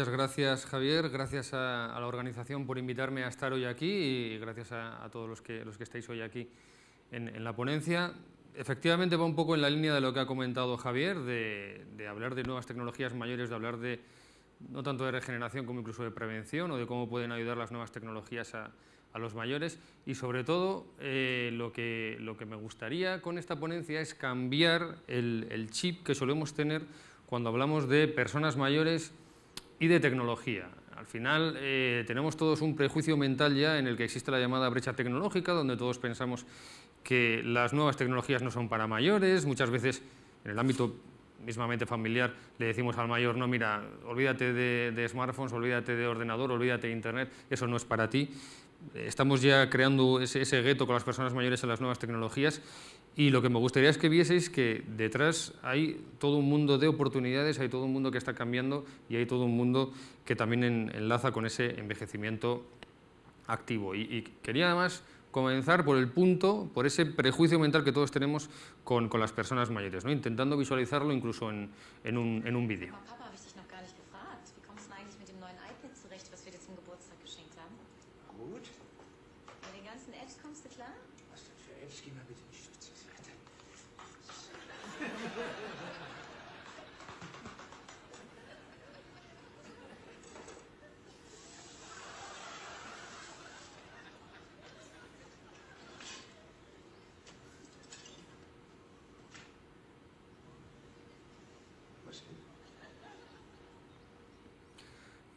Muchas gracias, Javier. Gracias a, la organización por invitarme a estar hoy aquí y gracias a, todos los que, los que estáis hoy aquí en, la ponencia. Efectivamente, va un poco en la línea de lo que ha comentado Javier, de, hablar de nuevas tecnologías mayores, de hablar de no tanto de regeneración como incluso de prevención o de cómo pueden ayudar las nuevas tecnologías a, los mayores y sobre todo eh, lo, que, lo que me gustaría con esta ponencia es cambiar el, el, chip que solemos tener cuando hablamos de personas mayores y de tecnología. Al final eh, tenemos todos un prejuicio mental ya en el que existe la llamada brecha tecnológica, donde todos pensamos que las nuevas tecnologías no son para mayores, muchas veces en el ámbito mismamente familiar le decimos al mayor, no, mira, olvídate de, smartphones, olvídate de ordenador, olvídate de internet, eso no es para ti. Estamos ya creando ese, ese gueto con las personas mayores en las nuevas tecnologías y lo que me gustaría es que vieseis que detrás hay todo un mundo de oportunidades, hay todo un mundo que está cambiando y hay todo un mundo que también enlaza con ese envejecimiento activo. Y, quería además comenzar por el punto, por ese prejuicio mental que todos tenemos con, con las personas mayores, ¿no? intentando visualizarlo incluso en, en un, en un vídeo.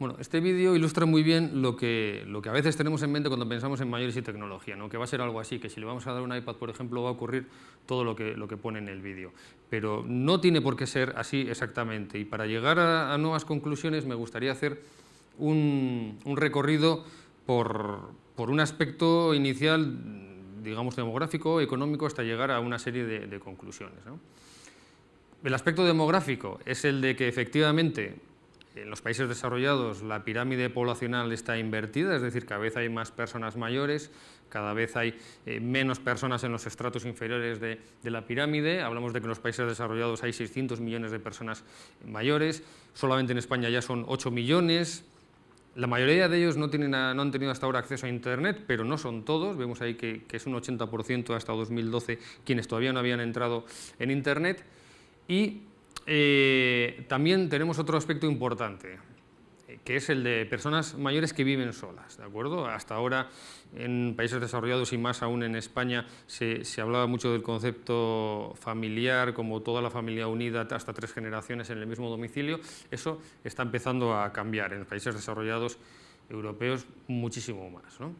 Bueno, este vídeo ilustra muy bien lo que, lo que a veces tenemos en mente cuando pensamos en mayores y tecnología, ¿no? que va a ser algo así, que si le vamos a dar un iPad, por ejemplo, va a ocurrir todo lo que, lo que pone en el vídeo. Pero no tiene por qué ser así exactamente. Y para llegar a, nuevas conclusiones me gustaría hacer un, recorrido por, un aspecto inicial, digamos, demográfico, económico, hasta llegar a una serie de, conclusiones. El aspecto demográfico es el de que efectivamente en los países desarrollados la pirámide poblacional está invertida, es decir, cada vez hay más personas mayores, cada vez hay eh, menos personas en los estratos inferiores de, la pirámide, hablamos de que en los países desarrollados hay 600 millones de personas mayores, solamente en España ya son 8 millones, la mayoría de ellos no, tienen no han tenido hasta ahora acceso a Internet, pero no son todos, vemos ahí que, que es un 80% hasta 2012 quienes todavía no habían entrado en Internet, y eh, también tenemos otro aspecto importante, eh, que es el de personas mayores que viven solas, ¿de acuerdo? Hasta ahora en países desarrollados y más aún en España se, se, hablaba mucho del concepto familiar, como toda la familia unida hasta tres generaciones en el mismo domicilio. Eso está empezando a cambiar en países desarrollados europeos muchísimo más, ¿no?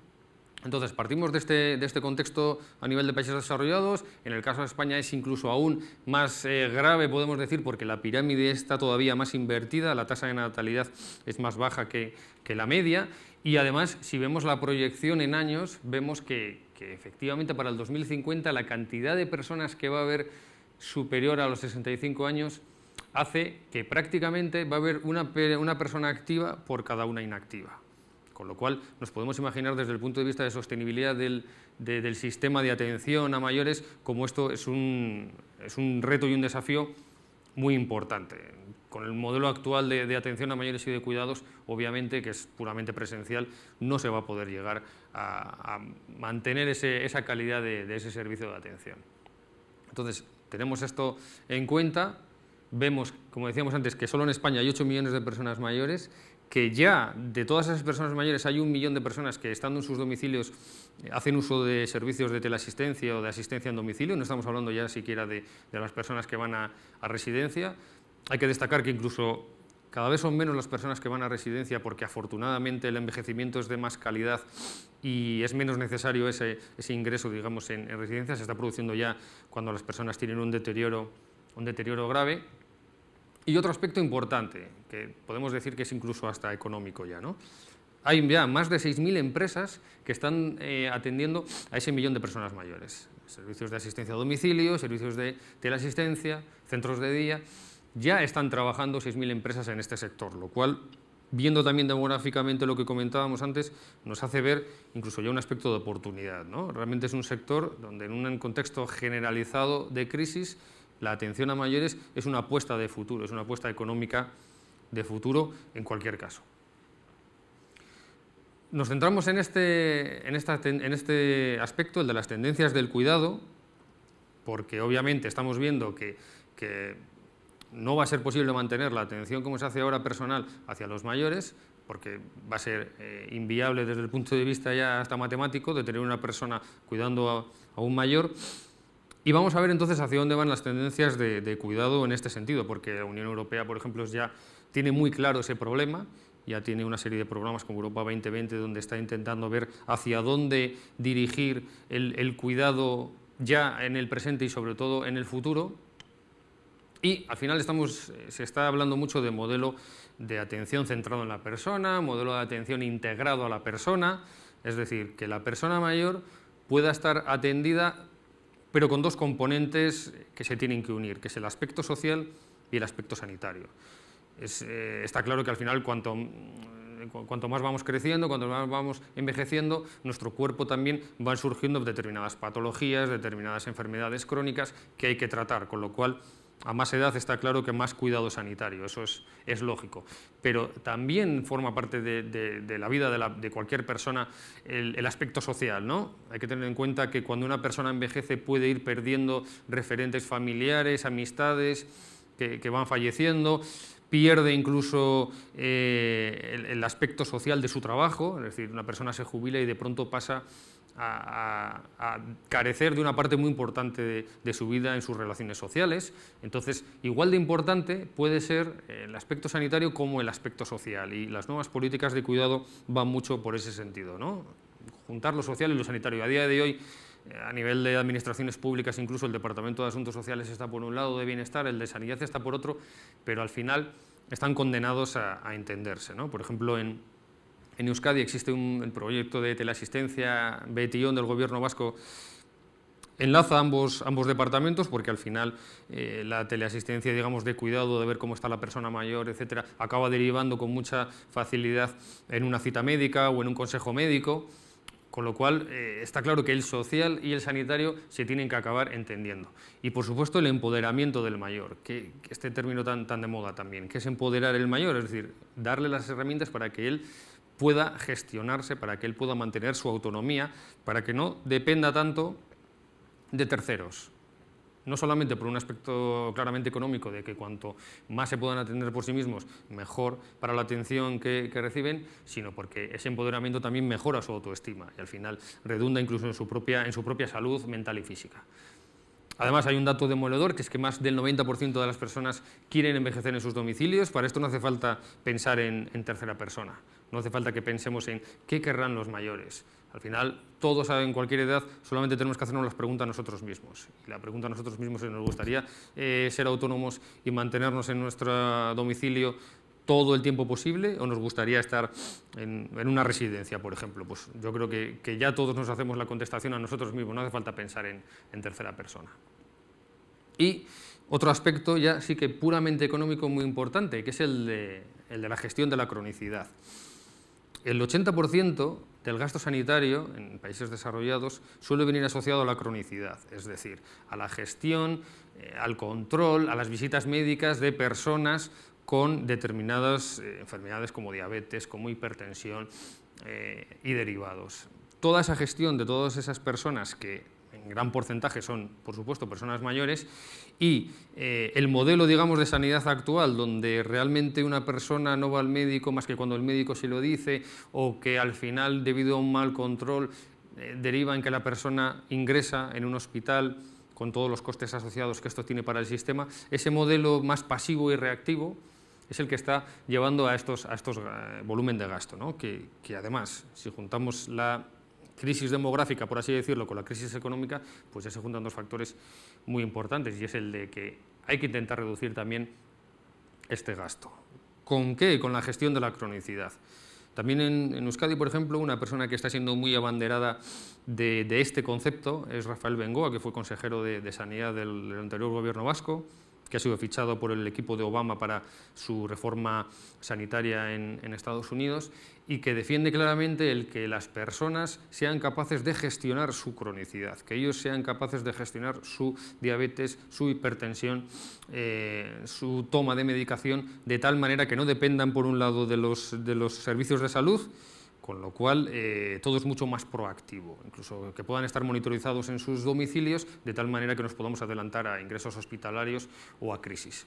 Entonces, partimos este, de este, contexto a nivel de países desarrollados. En el caso de España es incluso aún más eh, grave, podemos decir, porque la pirámide está todavía más invertida, la tasa de natalidad es más baja que, la media. Y además, si vemos la proyección en años, vemos que, efectivamente para el 2050 la cantidad de personas que va a haber superior a los 65 años hace que prácticamente va a haber una persona activa por cada una inactiva. Con lo cual nos podemos imaginar desde el punto de vista de sostenibilidad del, sistema de atención a mayores como esto es un, es un reto y un desafío muy importante. Con el modelo actual de, atención a mayores y de cuidados, obviamente, que es puramente presencial, no se va a poder llegar a, mantener esa calidad de, de, ese servicio de atención. Entonces, tenemos esto en cuenta. Vemos, como decíamos antes, que solo en España hay 8 millones de personas mayores que ya de todas esas personas mayores hay un millón de personas que estando en sus domicilios eh, hacen uso de servicios de teleasistencia o de asistencia en domicilio, no estamos hablando ya siquiera de, las personas que van a, residencia. Hay que destacar que incluso cada vez son menos las personas que van a residencia porque afortunadamente el envejecimiento es de más calidad y es menos necesario ese, ingreso digamos, en, residencia. Se está produciendo ya cuando las personas tienen un deterioro grave. Y otro aspecto importante, que podemos decir que es incluso hasta económico ya, ¿no? Hay ya más de 6.000 empresas que están eh, atendiendo a ese millón de personas mayores. Servicios de asistencia a domicilio, servicios de teleasistencia, centros de día. Ya están trabajando 6.000 empresas en este sector, lo cual, viendo también demográficamente lo que comentábamos antes, nos hace ver incluso ya un aspecto de oportunidad. ¿no? Realmente es un sector donde en un contexto generalizado de crisis la atención a mayores es una apuesta de futuro, es una apuesta económica de futuro en cualquier caso. Nos centramos en este, en, este aspecto, el de las tendencias del cuidado, porque obviamente estamos viendo que, no va a ser posible mantener la atención como se hace ahora personal hacia los mayores, porque va a ser eh, inviable desde el punto de vista ya hasta matemático de tener una persona cuidando a un mayor. Y vamos a ver entonces hacia dónde van las tendencias de, cuidado en este sentido, porque la Unión Europea, por ejemplo, ya tiene muy claro ese problema, ya tiene una serie de programas como Europa 2020 donde está intentando ver hacia dónde dirigir el, el, cuidado ya en el presente y sobre todo en el futuro. Y al final estamos, se está hablando mucho de modelo de atención centrado en la persona, modelo de atención integrado a la persona, es decir, que la persona mayor pueda estar atendida pero con dos componentes que se tienen que unir, que es el aspecto social y el aspecto sanitario. Eh, está claro que al final eh, cuanto, más vamos creciendo, cuanto más vamos envejeciendo, nuestro cuerpo también va surgiendo determinadas patologías, determinadas enfermedades crónicas que hay que tratar, con lo cual a más edad está claro que más cuidado sanitario, eso es, lógico. Pero también forma parte de, la vida de, cualquier persona el, aspecto social, ¿no? Hay que tener en cuenta que cuando una persona envejece puede ir perdiendo referentes familiares, amistades que, van falleciendo pierde incluso eh, el, el aspecto social de su trabajo, es decir, una persona se jubila y de pronto pasa a, carecer de una parte muy importante de, su vida en sus relaciones sociales. Entonces, igual de importante puede ser el aspecto sanitario como el aspecto social y las nuevas políticas de cuidado van mucho por ese sentido, ¿no? juntar lo social y lo sanitario. A día de hoy, eh, a nivel de administraciones públicas, incluso el Departamento de Asuntos Sociales está por un lado de bienestar, el de sanidad está por otro, pero al final están condenados a, entenderse. ¿no? Por ejemplo, en, en Euskadi existe un, proyecto de teleasistencia Betillón del gobierno vasco enlaza ambos, ambos departamentos porque al final eh, la teleasistencia digamos, de cuidado, de ver cómo está la persona mayor, etcétera, acaba derivando con mucha facilidad en una cita médica o en un consejo médico, con lo cual eh, está claro que el social y el sanitario se tienen que acabar entendiendo. Y por supuesto el empoderamiento del mayor, que, este término tan, tan de moda también, que es empoderar el mayor, es decir, darle las herramientas para que él pueda gestionarse, para que él pueda mantener su autonomía, para que no dependa tanto de terceros. No solamente por un aspecto claramente económico, de que cuanto más se puedan atender por sí mismos, mejor para la atención que, reciben, sino porque ese empoderamiento también mejora su autoestima y al final redunda incluso en su propia, en su propia salud mental y física. Además, hay un dato demoledor, que es que más del 90% de las personas quieren envejecer en sus domicilios. Para esto no hace falta pensar en tercera persona. No hace falta que pensemos en qué querrán los mayores. Al final, todos en cualquier edad, solamente tenemos que hacernos las preguntas a nosotros mismos. la pregunta a nosotros mismos es, ¿nos gustaría eh, ser autónomos y mantenernos en nuestro domicilio todo el tiempo posible o nos gustaría estar en, una residencia, por ejemplo? Pues yo creo que, ya todos nos hacemos la contestación a nosotros mismos, no hace falta pensar en, tercera persona. Y otro aspecto ya sí que puramente económico muy importante, que es el de la gestión de la cronicidad el 80% del gasto sanitario en países desarrollados suele venir asociado a la cronicidad, es decir, a la gestión, eh, al control, a las visitas médicas de personas con determinadas eh, enfermedades como diabetes, como hipertensión eh, y derivados. Toda esa gestión de todas esas personas que gran porcentaje son, por supuesto, personas mayores, y eh, el modelo, digamos, de sanidad actual, donde realmente una persona no va al médico más que cuando el médico se lo dice, o que al final, debido a un mal control, eh, deriva en que la persona ingresa en un hospital con todos los costes asociados que esto tiene para el sistema, ese modelo más pasivo y reactivo, es el que está llevando a estos, a estos eh, volumen de gasto, ¿no? que, que, además, si juntamos la crisis demográfica, por así decirlo, con la crisis económica, pues ya se juntan dos factores muy importantes y es el de que hay que intentar reducir también este gasto. ¿Con qué? Con la gestión de la cronicidad. También en, Euskadi, por ejemplo, una persona que está siendo muy abanderada de, este concepto es Rafael Bengoa, que fue consejero de, Sanidad del anterior gobierno vasco, que ha sido fichado por el equipo de Obama para su reforma sanitaria en, Estados Unidos y que defiende claramente el que las personas sean capaces de gestionar su cronicidad, que ellos sean capaces de gestionar su diabetes, su hipertensión, eh, su toma de medicación, de tal manera que no dependan por un lado de los servicios de salud, con lo cual, eh, todo es mucho más proactivo, incluso que puedan estar monitorizados en sus domicilios, de tal manera que nos podamos adelantar a ingresos hospitalarios o a crisis.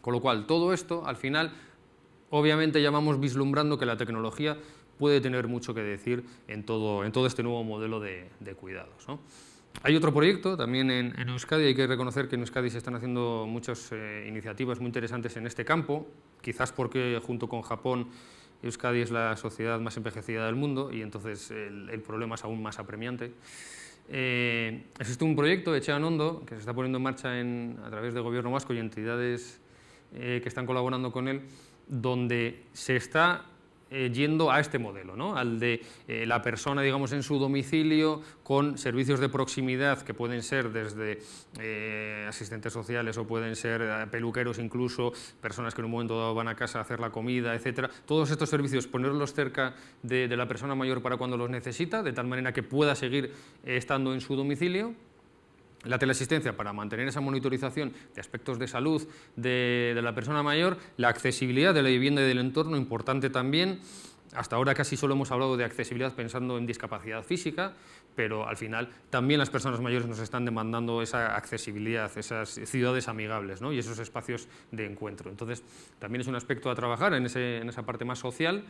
Con lo cual, todo esto, al final, obviamente ya vamos vislumbrando que la tecnología puede tener mucho que decir en todo, este nuevo modelo de, cuidados. Hay otro proyecto también en, Euskadi, hay que reconocer que en Euskadi se están haciendo muchas eh, iniciativas muy interesantes en este campo, quizás porque junto con Japón Euskadi es la sociedad más envejecida del mundo y entonces el, problema es aún más apremiante. Eh, existe un proyecto de Cheanondo que se está poniendo en marcha en, a través del gobierno vasco y entidades eh, que están colaborando con él, donde se está eh, yendo a este modelo, ¿no? al de eh, la persona digamos, en su domicilio con servicios de proximidad que pueden ser desde eh, asistentes sociales o pueden ser peluqueros incluso, personas que en un momento dado van a casa a hacer la comida, etcétera. Todos estos servicios ponerlos cerca de la persona mayor para cuando los necesita, de tal manera que pueda seguir estando en su domicilio la teleasistencia para mantener esa monitorización de aspectos de salud de, la persona mayor, la accesibilidad de la vivienda y del entorno, importante también. Hasta ahora casi solo hemos hablado de accesibilidad pensando en discapacidad física, pero al final también las personas mayores nos están demandando esa accesibilidad, esas ciudades amigables y esos espacios de encuentro. Entonces, también es un aspecto a trabajar en, en esa parte más social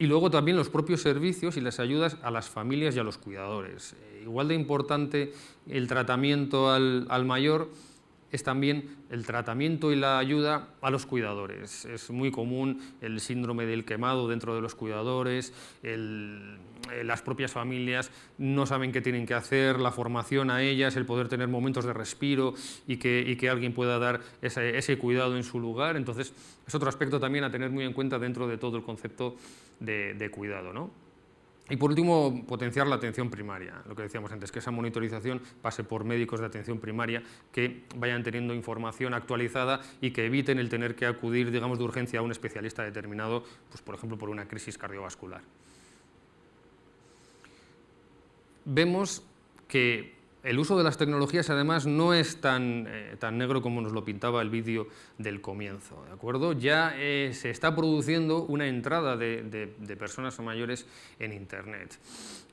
y luego también los propios servicios y las ayudas a las familias y a los cuidadores. Eh, igual de importante el tratamiento al, mayor es también el tratamiento y la ayuda a los cuidadores. Es muy común el síndrome del quemado dentro de los cuidadores, eh, las propias familias no saben qué tienen que hacer, la formación a ellas, el poder tener momentos de respiro y que, que alguien pueda dar ese, ese cuidado en su lugar. Entonces, es otro aspecto también a tener muy en cuenta dentro de todo el concepto de, cuidado. ¿no? Y por último, potenciar la atención primaria, lo que decíamos antes, que esa monitorización pase por médicos de atención primaria que vayan teniendo información actualizada y que eviten el tener que acudir, digamos, de urgencia a un especialista determinado, pues por ejemplo, por una crisis cardiovascular. Vemos que el uso de las tecnologías además no es tan, eh, tan negro como nos lo pintaba el vídeo del comienzo, ¿de acuerdo? Ya eh, se está produciendo una entrada de, de, personas mayores en Internet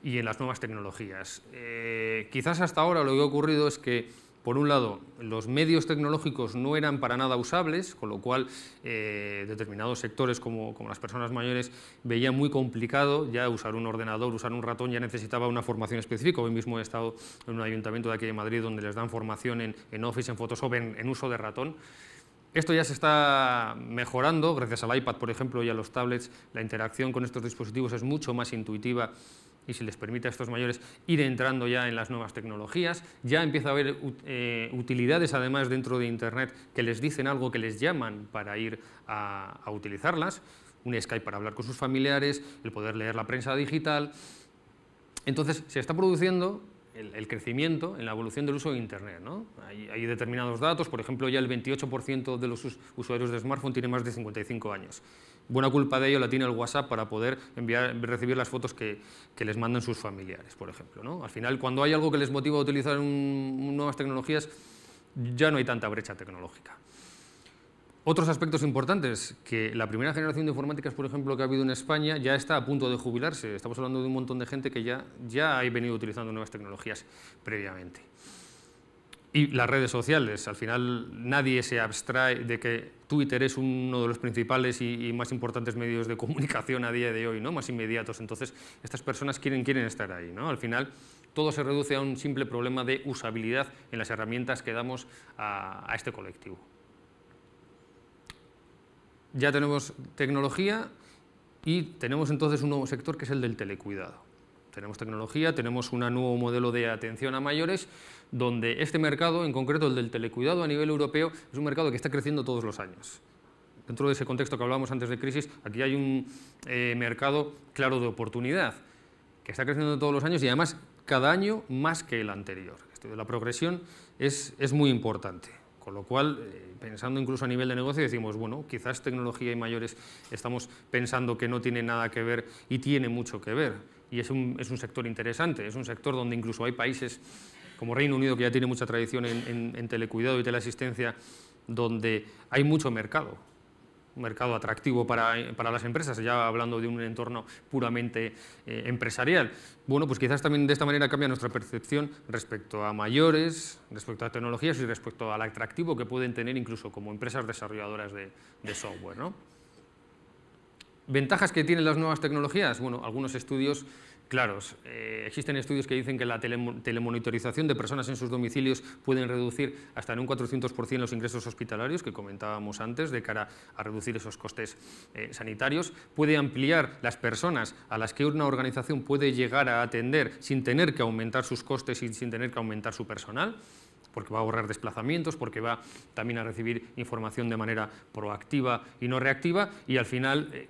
y en las nuevas tecnologías. Eh, quizás hasta ahora lo que ha ocurrido es que por un lado, los medios tecnológicos no eran para nada usables, con lo cual eh, determinados sectores como, las personas mayores veían muy complicado ya usar un ordenador, usar un ratón, ya necesitaba una formación específica. Hoy mismo he estado en un ayuntamiento de aquí de Madrid donde les dan formación en, Office, en Photoshop, en, en uso de ratón. Esto ya se está mejorando, gracias al iPad, por ejemplo, y a los tablets, la interacción con estos dispositivos es mucho más intuitiva y si les permite a estos mayores ir entrando ya en las nuevas tecnologías. Ya empieza a haber eh, utilidades además dentro de Internet que les dicen algo que les llaman para ir a, a utilizarlas. Un Skype para hablar con sus familiares, el poder leer la prensa digital. Entonces se está produciendo el, crecimiento en la evolución del uso de Internet. Hay, determinados datos, por ejemplo, ya el 28% de los usuarios de smartphone tiene más de 55 años. Buena culpa de ello la tiene el WhatsApp para poder recibir las fotos que, les mandan sus familiares, por ejemplo. Al final, cuando hay algo que les motiva a utilizar nuevas tecnologías, ya no hay tanta brecha tecnológica. Otros aspectos importantes, que la primera generación de informáticas, por ejemplo, que ha habido en España, ya está a punto de jubilarse. Estamos hablando de un montón de gente que ya, ya ha venido utilizando nuevas tecnologías previamente. Y las redes sociales, al final nadie se abstrae de que Twitter es uno de los principales y, más importantes medios de comunicación a día de hoy, ¿no? más inmediatos. Entonces, estas personas quieren, quieren estar ahí. ¿no? Al final, todo se reduce a un simple problema de usabilidad en las herramientas que damos a, a este colectivo ya tenemos tecnología y tenemos entonces un nuevo sector que es el del telecuidado. Tenemos tecnología, tenemos un nuevo modelo de atención a mayores, donde este mercado, en concreto el del telecuidado a nivel europeo, es un mercado que está creciendo todos los años. Dentro de ese contexto que hablábamos antes de crisis, aquí hay un eh, mercado claro de oportunidad, que está creciendo todos los años y además cada año más que el anterior. Esto de la progresión es muy importante. Por lo cual, eh, pensando incluso a nivel de negocio, decimos, bueno, quizás tecnología y mayores estamos pensando que no tiene nada que ver y tiene mucho que ver. Y es un, sector interesante, es un sector donde incluso hay países como Reino Unido, que ya tiene mucha tradición en telecuidado y teleasistencia, donde hay mucho mercado mercado atractivo para, para, las empresas, ya hablando de un entorno puramente eh, empresarial. Bueno, pues quizás también de esta manera cambia nuestra percepción respecto a mayores, respecto a tecnologías y respecto al atractivo que pueden tener incluso como empresas desarrolladoras de, software. ¿Ventajas que tienen las nuevas tecnologías? Bueno, algunos estudios Claro, eh, existen estudios que dicen que la telemonitorización de personas en sus domicilios pueden reducir hasta en un 400% los ingresos hospitalarios que comentábamos antes de cara a reducir esos costes eh, sanitarios. Puede ampliar las personas a las que una organización puede llegar a atender sin tener que aumentar sus costes y sin tener que aumentar su personal porque va a ahorrar desplazamientos, porque va también a recibir información de manera proactiva y no reactiva, y al final eh,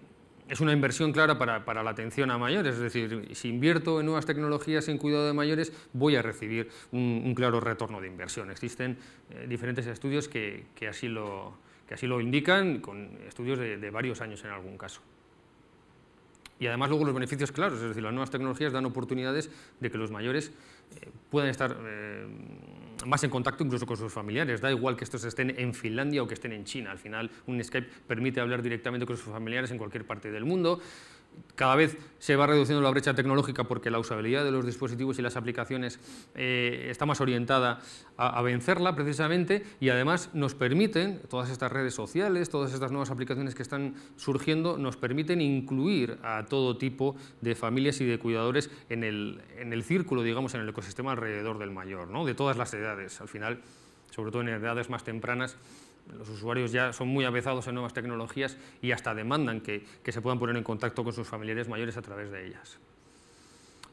es una inversión clara para, la atención a mayores, es decir, si invierto en nuevas tecnologías en cuidado de mayores, voy a recibir un, claro retorno de inversión. Existen eh, diferentes estudios que, así lo, así lo, indican, con estudios de, varios años en algún caso. Y además luego los beneficios claros, es decir, las nuevas tecnologías dan oportunidades de que los mayores eh, puedan estar eh, más en contacto incluso con sus familiares. Da igual que estos estén en Finlandia o que estén en China. Al final, un Skype permite hablar directamente con sus familiares en cualquier parte del mundo cada vez se va reduciendo la brecha tecnológica porque la usabilidad de los dispositivos y las aplicaciones eh, está más orientada a, vencerla precisamente y además nos permiten, todas estas redes sociales, todas estas nuevas aplicaciones que están surgiendo, nos permiten incluir a todo tipo de familias y de cuidadores en el, en el círculo, digamos, en el ecosistema alrededor del mayor, ¿no? de todas las edades. Al final, sobre todo en edades más tempranas, los usuarios ya son muy avezados en nuevas tecnologías y hasta demandan que, se puedan poner en contacto con sus familiares mayores a través de ellas.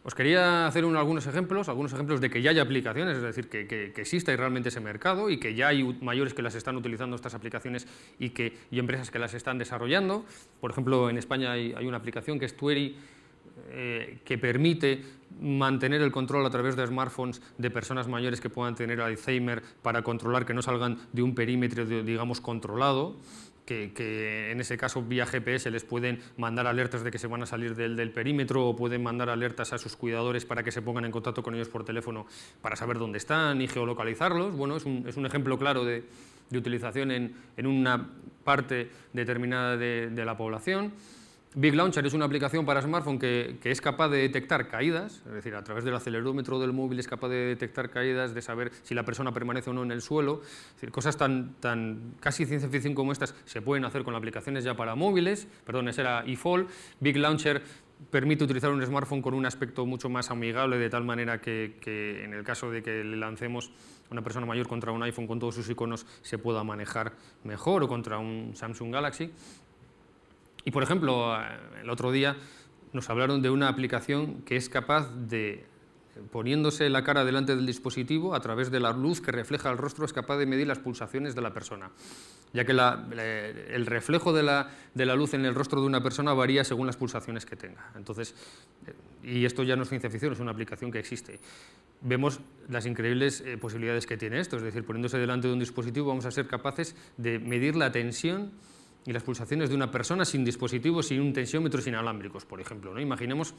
Os quería hacer algunos ejemplos, algunos ejemplos de que ya hay aplicaciones, es decir, que, que, exista realmente ese mercado y que ya hay mayores que las están utilizando estas aplicaciones y, que, empresas que las están desarrollando. Por ejemplo, en España hay, hay una aplicación que es Tueri, eh, que permite mantener el control a través de smartphones de personas mayores que puedan tener Alzheimer para controlar que no salgan de un perímetro, digamos, controlado. Que, en ese caso vía GPS les pueden mandar alertas de que se van a salir del, del, perímetro o pueden mandar alertas a sus cuidadores para que se pongan en contacto con ellos por teléfono para saber dónde están y geolocalizarlos. Bueno, es un, es un ejemplo claro de, de utilización en, en, una parte determinada de, de la población. Big Launcher es una aplicación para smartphone que, es capaz de detectar caídas, es decir, a través del acelerómetro del móvil es capaz de detectar caídas, de saber si la persona permanece o no en el suelo. cosas tan, tan casi ciencia ficción como estas se pueden hacer con aplicaciones ya para móviles, perdón, esa era eFall. Big Launcher permite utilizar un smartphone con un aspecto mucho más amigable, de tal manera que, que, en el caso de que le lancemos a una persona mayor contra un iPhone con todos sus iconos se pueda manejar mejor o contra un Samsung Galaxy. Y por ejemplo, eh, el otro día nos hablaron de una aplicación que es capaz de, poniéndose la cara delante del dispositivo, a través de la luz que refleja el rostro, es capaz de medir las pulsaciones de la persona, ya que el reflejo de la, de la, luz en el rostro de una persona varía según las pulsaciones que tenga. Entonces, eh, y esto ya no es ciencia ficción, es una aplicación que existe. Vemos las increíbles eh, posibilidades que tiene esto, es decir, poniéndose delante de un dispositivo vamos a ser capaces de medir la tensión y las pulsaciones de una persona sin dispositivos, sin un tensiómetro, sin alámbricos, por ejemplo. ¿no? Imaginemos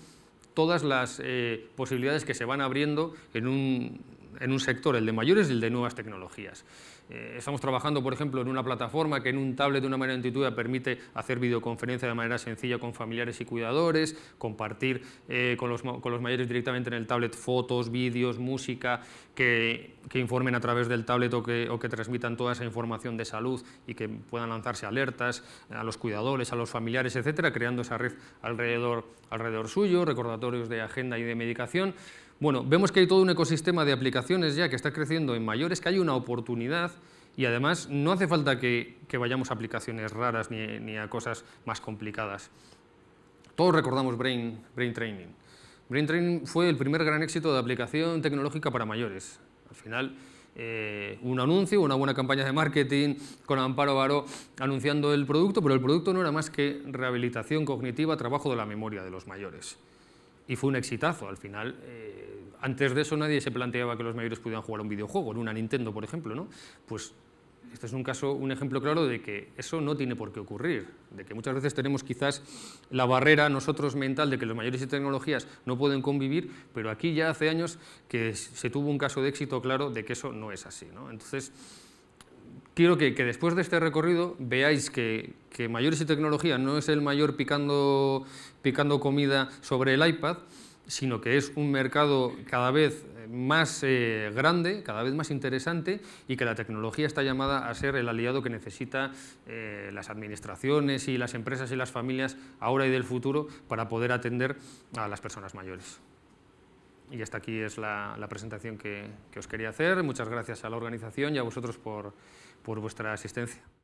todas las eh, posibilidades que se van abriendo en un en un sector, el de mayores y el de nuevas tecnologías. Eh, estamos trabajando, por ejemplo, en una plataforma que en un tablet de una manera intuitiva permite hacer videoconferencia de manera sencilla con familiares y cuidadores, compartir eh, con, los, mayores directamente en el tablet fotos, vídeos, música, que, informen a través del tablet o que, transmitan toda esa información de salud y que puedan lanzarse alertas a los cuidadores, a los familiares, etcétera, creando esa red alrededor, alrededor suyo, recordatorios de agenda y de medicación. Bueno, vemos que hay todo un ecosistema de aplicaciones ya que está creciendo en mayores, que hay una oportunidad y además no hace falta que, vayamos a aplicaciones raras ni, a cosas más complicadas. Todos recordamos Brain, Training. Brain Training fue el primer gran éxito de aplicación tecnológica para mayores. Al final, eh, un anuncio, una buena campaña de marketing con Amparo Baró anunciando el producto, pero el producto no era más que rehabilitación cognitiva, trabajo de la memoria de los mayores y fue un exitazo. Al final, eh, antes de eso nadie se planteaba que los mayores pudieran jugar a un videojuego, en una Nintendo, por ejemplo, ¿no? Pues este es un caso, un ejemplo claro de que eso no tiene por qué ocurrir, de que muchas veces tenemos quizás la barrera nosotros mental de que los mayores y tecnologías no pueden convivir, pero aquí ya hace años que se tuvo un caso de éxito claro de que eso no es así, ¿no? Entonces, quiero que, que, después de este recorrido veáis que, que mayores y tecnología no es el mayor picando, picando comida sobre el iPad, sino que es un mercado cada vez eh, más eh, grande, cada vez más interesante y que la tecnología está llamada a ser el aliado que necesita eh, las administraciones y las empresas y las familias ahora y del futuro para poder atender a las personas mayores. Y hasta aquí es la, la presentación que, que os quería hacer. Muchas gracias a la organización y a vosotros por, por vuestra asistencia.